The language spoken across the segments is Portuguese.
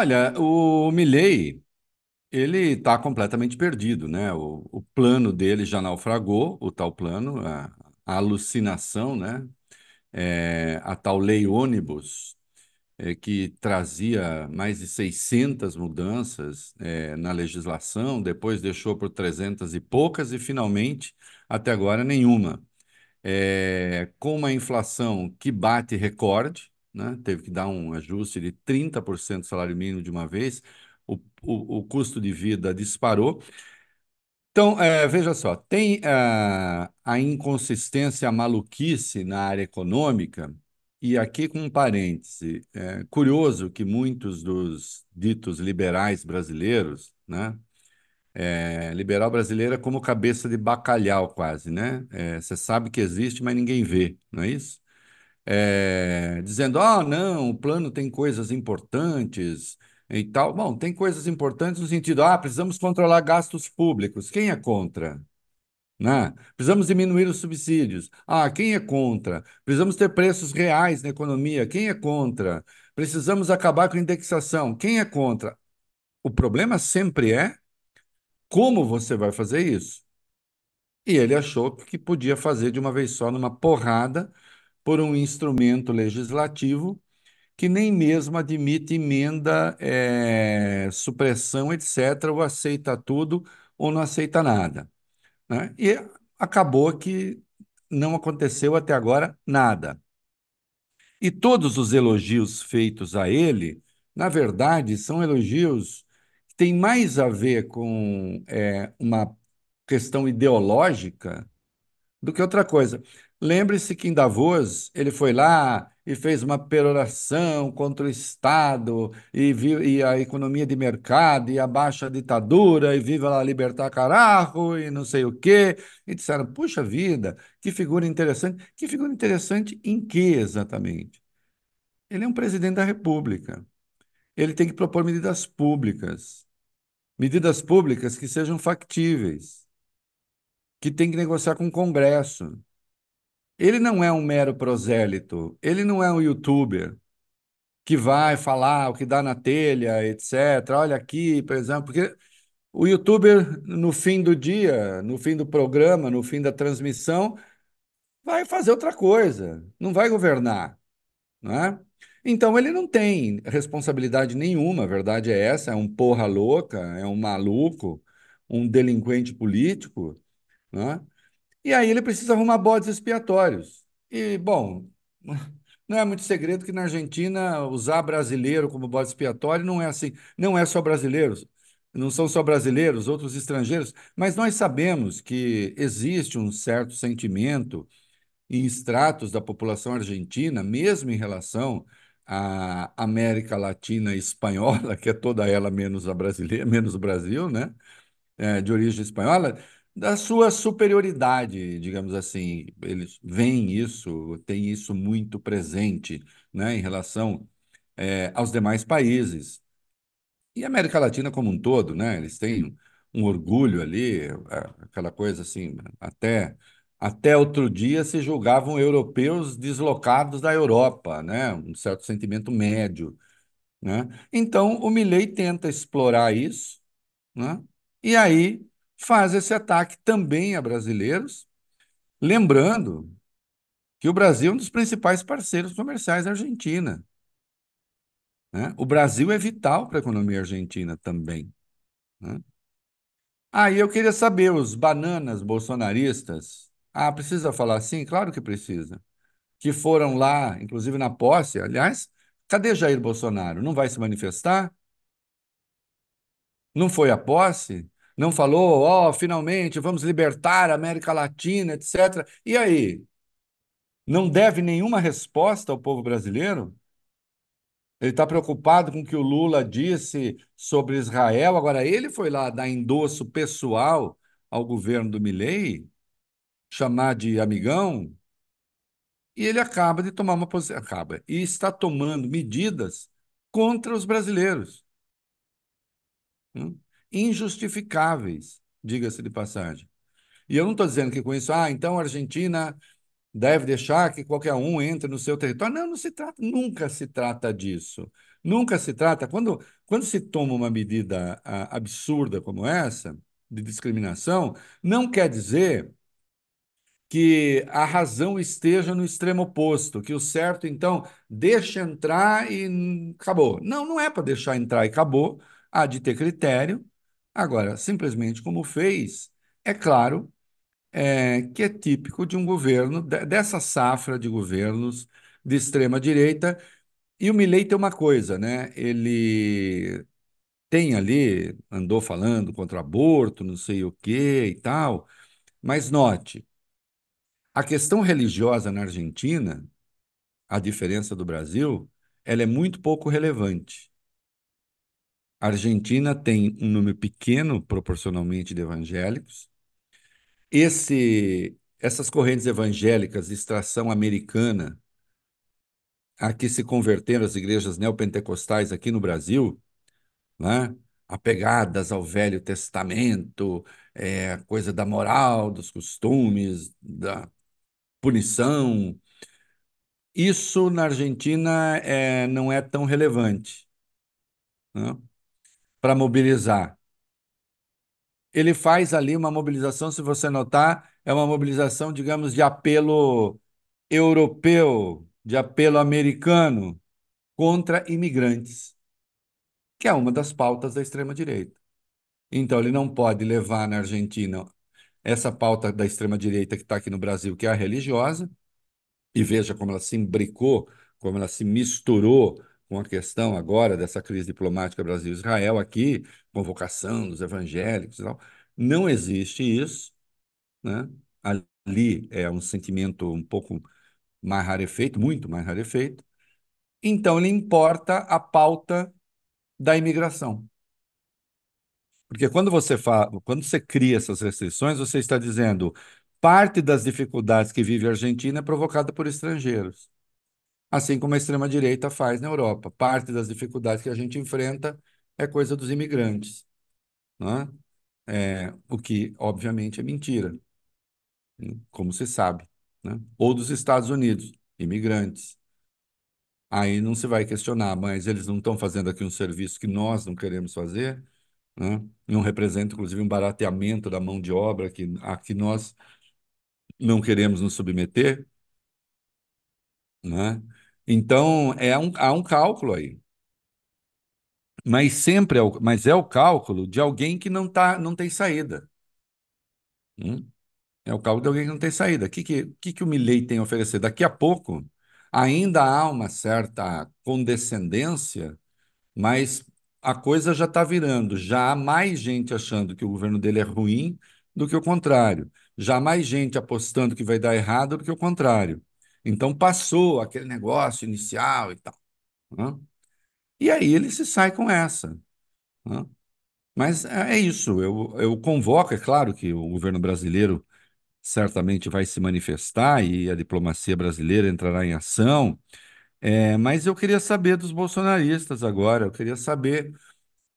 Olha, o Milley, ele está completamente perdido, né? O, o plano dele já naufragou, o tal plano, a, a alucinação, né? É, a tal lei ônibus, é, que trazia mais de 600 mudanças é, na legislação, depois deixou por 300 e poucas, e finalmente, até agora, nenhuma. É, com uma inflação que bate recorde, né? teve que dar um ajuste de 30% do salário mínimo de uma vez, o, o, o custo de vida disparou. Então, é, veja só, tem a, é, a inconsistência, a maluquice na área econômica, e aqui com um parêntese, é curioso que muitos dos ditos liberais brasileiros, né, é, liberal brasileira é como cabeça de bacalhau quase, né? É, você sabe que existe, mas ninguém vê, não é isso? é, dizendo: ah, não, o plano tem coisas importantes e tal. Bom, tem coisas importantes no sentido: ah, precisamos controlar gastos públicos. Quem é contra? Né? Precisamos diminuir os subsídios. Ah, quem é contra? Precisamos ter preços reais na economia. Quem é contra? Precisamos acabar com a indexação. Quem é contra? O problema sempre é como você vai fazer isso. E ele achou que podia fazer de uma vez só, numa porrada, por um instrumento legislativo que nem mesmo admite emenda, é, supressão, etc., ou aceita tudo ou não aceita nada. Né? E acabou que não aconteceu até agora nada. E todos os elogios feitos a ele, na verdade, são elogios que têm mais a ver com é, uma questão ideológica do que outra coisa. Lembre-se que em Davos ele foi lá e fez uma peroração contra o Estado e, viu, e a economia de mercado e a baixa ditadura e viva lá libertar carajo e não sei o quê. E disseram, puxa vida, que figura interessante. Que figura interessante em que exatamente? Ele é um presidente da república. Ele tem que propor medidas públicas. Medidas públicas que sejam factíveis. Que tem que negociar com o Congresso ele não é um mero prosélito, ele não é um youtuber que vai falar o que dá na telha, etc. Olha aqui, por exemplo, porque o youtuber, no fim do dia, no fim do programa, no fim da transmissão, vai fazer outra coisa, não vai governar, não é? Então ele não tem responsabilidade nenhuma, a verdade é essa, é um porra louca, é um maluco, um delinquente político, não é? E aí ele precisa arrumar bodes expiatórios. E, bom, não é muito segredo que na Argentina usar brasileiro como bode expiatório não é assim, não é só brasileiros, não são só brasileiros, outros estrangeiros, mas nós sabemos que existe um certo sentimento em extratos da população argentina, mesmo em relação à América Latina espanhola, que é toda ela menos a brasileira, menos o Brasil, né? É, de origem espanhola, da sua superioridade, digamos assim. Eles veem isso, têm isso muito presente né, em relação é, aos demais países. E a América Latina como um todo, né? Eles têm um orgulho ali, aquela coisa assim, até até outro dia se julgavam europeus deslocados da Europa, né? Um certo sentimento médio, né? Então o Milley tenta explorar isso, né? E aí faz esse ataque também a brasileiros, lembrando que o Brasil é um dos principais parceiros comerciais da Argentina. Né? O Brasil é vital para a economia argentina também. Né? Aí ah, eu queria saber, os bananas bolsonaristas, ah, precisa falar assim? Claro que precisa. Que foram lá, inclusive na posse, aliás, cadê Jair Bolsonaro? Não vai se manifestar? Não foi a posse? não falou, ó, oh, finalmente vamos libertar a América Latina, etc. E aí? Não deve nenhuma resposta ao povo brasileiro? Ele está preocupado com o que o Lula disse sobre Israel. Agora, ele foi lá dar endosso pessoal ao governo do Milley, chamar de amigão, e ele acaba de tomar uma posição. Acaba. E está tomando medidas contra os brasileiros. Hum? injustificáveis, diga-se de passagem. E eu não estou dizendo que com isso, ah, então a Argentina deve deixar que qualquer um entre no seu território. Não, não se trata, nunca se trata disso. Nunca se trata. Quando, quando se toma uma medida a, ah, absurda como essa, de discriminação, não quer dizer que a razão esteja no extremo oposto, que o certo, então, deixa entrar e acabou. Não, não é para deixar entrar e acabou. Há de ter critério, Agora, simplesmente como fez, é claro é, que é típico de um governo, dessa safra de governos de extrema-direita. E o Milei tem uma coisa, né? Ele tem ali, andou falando contra aborto, não sei o quê e tal, mas note, a questão religiosa na Argentina, a diferença do Brasil, ela é muito pouco relevante. A Argentina tem um número pequeno, proporcionalmente, de evangélicos. Esse, essas correntes evangélicas de extração americana, a que se converteram as igrejas neopentecostais aqui no Brasil, né? apegadas ao Velho Testamento, é, coisa da moral, dos costumes, da punição. Isso na Argentina é, não é tão relevante. Não? Né para mobilizar. Ele faz ali uma mobilização, se você notar, é uma mobilização, digamos, de apelo europeu, de apelo americano contra imigrantes, que é uma das pautas da extrema-direita. Então, ele não pode levar na Argentina essa pauta da extrema-direita que está aqui no Brasil, que é a religiosa, e veja como ela se imbricou, como ela se misturou com a questão agora dessa crise diplomática Brasil-Israel aqui, convocação dos evangélicos e tal. Não existe isso. Né? Ali é um sentimento um pouco mais rarefeito, muito mais rarefeito. Então, ele importa a pauta da imigração. Porque quando você fala, quando você cria essas restrições, você está dizendo parte das dificuldades que vive a Argentina é provocada por estrangeiros assim como a extrema-direita faz na Europa. Parte das dificuldades que a gente enfrenta é coisa dos imigrantes, né? é, o que, obviamente, é mentira, né? como se sabe. Né? Ou dos Estados Unidos, imigrantes. Aí não se vai questionar, mas eles não estão fazendo aqui um serviço que nós não queremos fazer, né? não representa, inclusive, um barateamento da mão de obra que, a que nós não queremos nos submeter. Né? Então, é um, há um cálculo aí. Mas sempre é o, mas é o cálculo de alguém que não, tá, não tem saída. Hum? É o cálculo de alguém que não tem saída. O que, que, que, que o Milley tem a oferecer? Daqui a pouco, ainda há uma certa condescendência, mas a coisa já está virando. Já há mais gente achando que o governo dele é ruim do que o contrário. Já há mais gente apostando que vai dar errado do que o contrário. Então passou aquele negócio inicial e tal. Né? E aí ele se sai com essa. Né? Mas é, é isso, eu, eu convoco, é claro que o governo brasileiro certamente vai se manifestar e a diplomacia brasileira entrará em ação, é, mas eu queria saber dos bolsonaristas agora, eu queria saber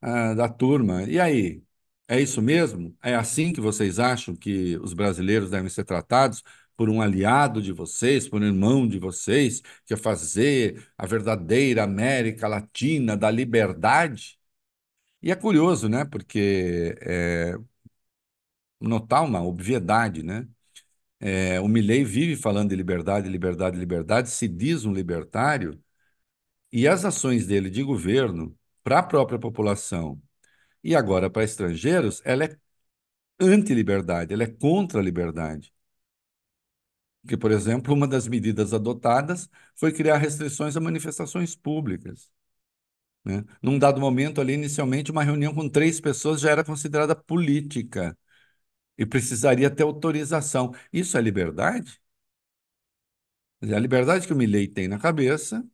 ah, da turma. E aí, é isso mesmo? É assim que vocês acham que os brasileiros devem ser tratados? por um aliado de vocês, por um irmão de vocês, que é fazer a verdadeira América Latina da liberdade. E é curioso, né? Porque é, notar uma obviedade, né? É, o Milley vive falando de liberdade, liberdade, liberdade, se diz um libertário, e as ações dele de governo para a própria população e agora para estrangeiros, ela é anti-liberdade, ela é contra a liberdade que, por exemplo, uma das medidas adotadas foi criar restrições a manifestações públicas. Né? Num dado momento, ali, inicialmente, uma reunião com três pessoas já era considerada política e precisaria ter autorização. Isso é liberdade? a liberdade que o Milley tem na cabeça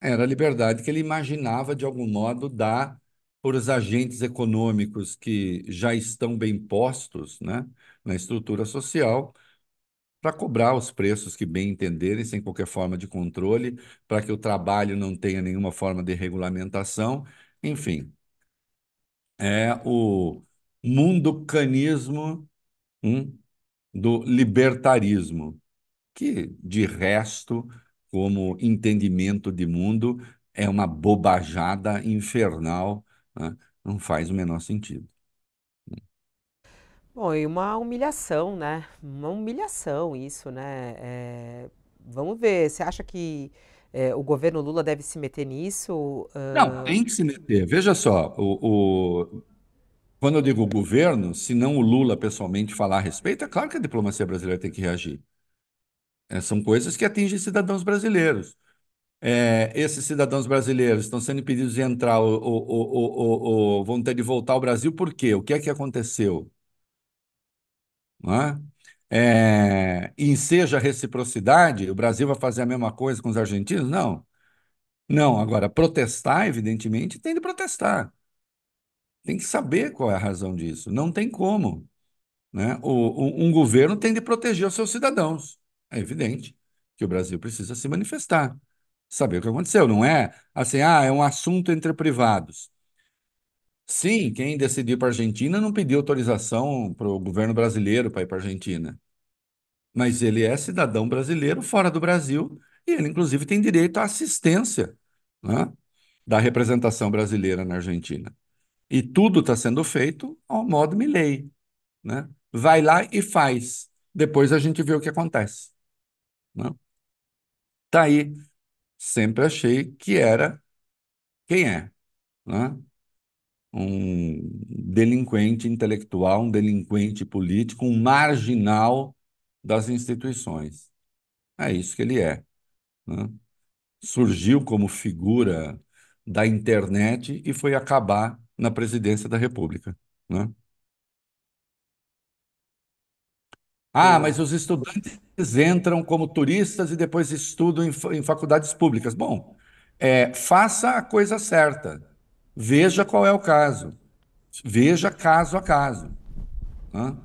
era a liberdade que ele imaginava, de algum modo, dar para os agentes econômicos que já estão bem postos né, na estrutura social para cobrar os preços que bem entenderem, sem qualquer forma de controle, para que o trabalho não tenha nenhuma forma de regulamentação. Enfim, é o mundo canismo hum, do libertarismo, que, de resto, como entendimento de mundo, é uma bobajada infernal, né? não faz o menor sentido. Bom, e uma humilhação, né? Uma humilhação isso, né? É, vamos ver, você acha que é, o governo Lula deve se meter nisso? Uh... Não, tem que se meter. Veja só, o, o... quando eu digo o governo, se não o Lula pessoalmente falar a respeito, é claro que a diplomacia brasileira tem que reagir. É, são coisas que atingem cidadãos brasileiros. É, esses cidadãos brasileiros estão sendo impedidos de entrar ou, ou, ou, ou, vão ter de voltar ao Brasil, por quê? O que é que aconteceu? né? é, enseja a reciprocidade, o Brasil vai fazer a mesma coisa com os argentinos? Não. Não, agora, protestar, evidentemente, tem de protestar. Tem que saber qual é a razão disso. Não tem como. Né? O, um governo tem de proteger os seus cidadãos. É evidente que o Brasil precisa se manifestar, saber o que aconteceu. Não é assim, ah, é um assunto entre privados. Sim, quem decidiu para a Argentina não pediu autorização para o governo brasileiro para ir para a Argentina. Mas ele é cidadão brasileiro fora do Brasil e ele, inclusive, tem direito à assistência, né, da representação brasileira na Argentina. E tudo está sendo feito ao modo Milei, né? Vai lá e faz. Depois a gente vê o que acontece. Né? Tá aí. Sempre achei que era quem é. Né? um delinquente intelectual, um delinquente político, um marginal das instituições. É isso que ele é. Né? Surgiu como figura da internet e foi acabar na presidência da República. Né? Ah, é. mas os estudantes entram como turistas e depois estudam em, faculdades públicas. Bom, é, faça a coisa certa. Veja qual é o caso. Veja caso a caso. Né?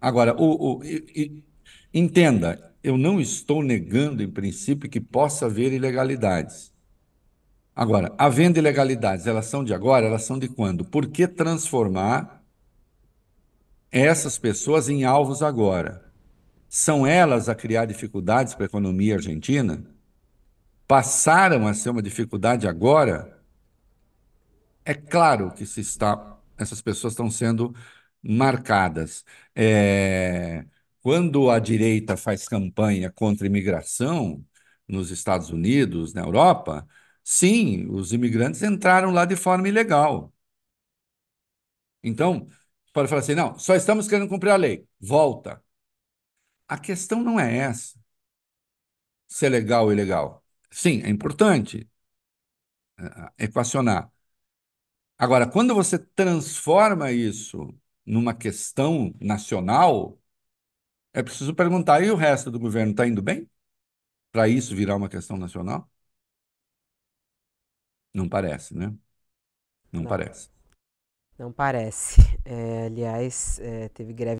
Agora, o, o, e, e, entenda, eu não estou negando, em princípio, que possa haver ilegalidades. Agora, havendo ilegalidades, elas são de agora, elas são de quando? Por que transformar essas pessoas em alvos agora? São elas a criar dificuldades para a economia argentina? Passaram a ser uma dificuldade agora? é claro que se está, essas pessoas estão sendo marcadas. É, quando a direita faz campanha contra a imigração nos Estados Unidos, na Europa, sim, os imigrantes entraram lá de forma ilegal. Então, pode falar assim: não, só estamos querendo cumprir a lei, volta. A questão não é essa, se é legal ou ilegal. Sim, é importante é, é, equacionar. Agora, quando você transforma isso numa questão nacional, é preciso perguntar: e o resto do governo está indo bem? Para isso virar uma questão nacional? Não parece, né? Não, Não. parece. Não parece. É, aliás, é, teve greve.